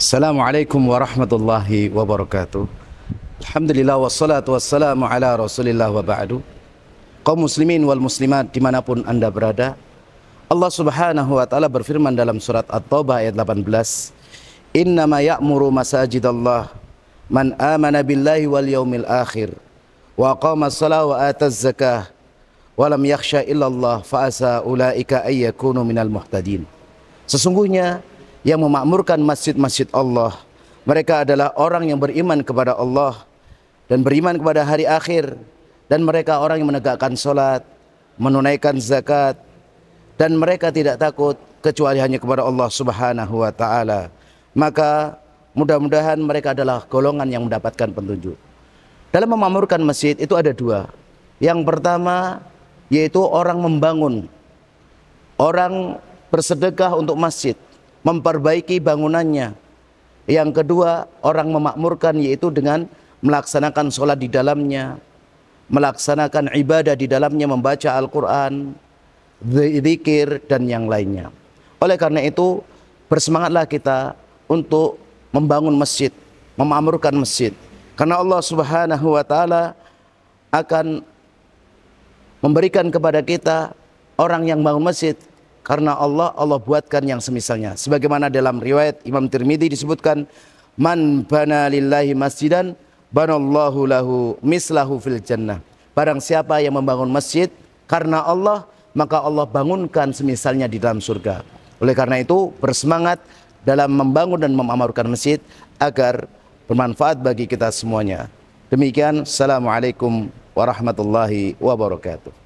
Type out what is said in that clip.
Assalamualaikum warahmatullahi wabarakatuh. Alhamdulillah wassalatu wassalamu ala rasulillah wa ba'du. Kaum muslimin wal muslimat dimanapun anda berada. Allah subhanahu wa ta'ala berfirman dalam surat At-Taubah ayat 18. Inna Innama ya'muru masajidallah man amana billahi wal yaumil akhir. Wa qama salah wa ataz zakah. Walam yakhsha illallah fa'asa ula'ika ayyakunu minal muhtadin. Sesungguhnya yang memakmurkan masjid-masjid Allah. Mereka adalah orang yang beriman kepada Allah dan beriman kepada hari akhir dan mereka orang yang menegakkan solat, menunaikan zakat dan mereka tidak takut kecuali hanya kepada Allah Subhanahu wa taala. Maka mudah-mudahan mereka adalah golongan yang mendapatkan petunjuk. Dalam memakmurkan masjid itu ada dua. Yang pertama yaitu orang membangun, orang bersedekah untuk masjid memperbaiki bangunannya. Yang kedua, orang memakmurkan yaitu dengan melaksanakan sholat di dalamnya, melaksanakan ibadah di dalamnya, membaca Al-Quran, zikir, dan yang lainnya. Oleh karena itu, bersemangatlah kita untuk membangun masjid, memakmurkan masjid. Karena Allah Subhanahu wa taala akan memberikan kepada kita orang yang bangun masjid karena Allah Allah buatkan yang semisalnya. Sebagaimana dalam riwayat Imam Tirmidzi disebutkan man bana lillahi masjidan banallahu lahu mislahu fil jannah. Barang siapa yang membangun masjid karena Allah maka Allah bangunkan semisalnya di dalam surga. Oleh karena itu bersemangat dalam membangun dan memamarkan masjid agar bermanfaat bagi kita semuanya. Demikian, Assalamualaikum warahmatullahi wabarakatuh.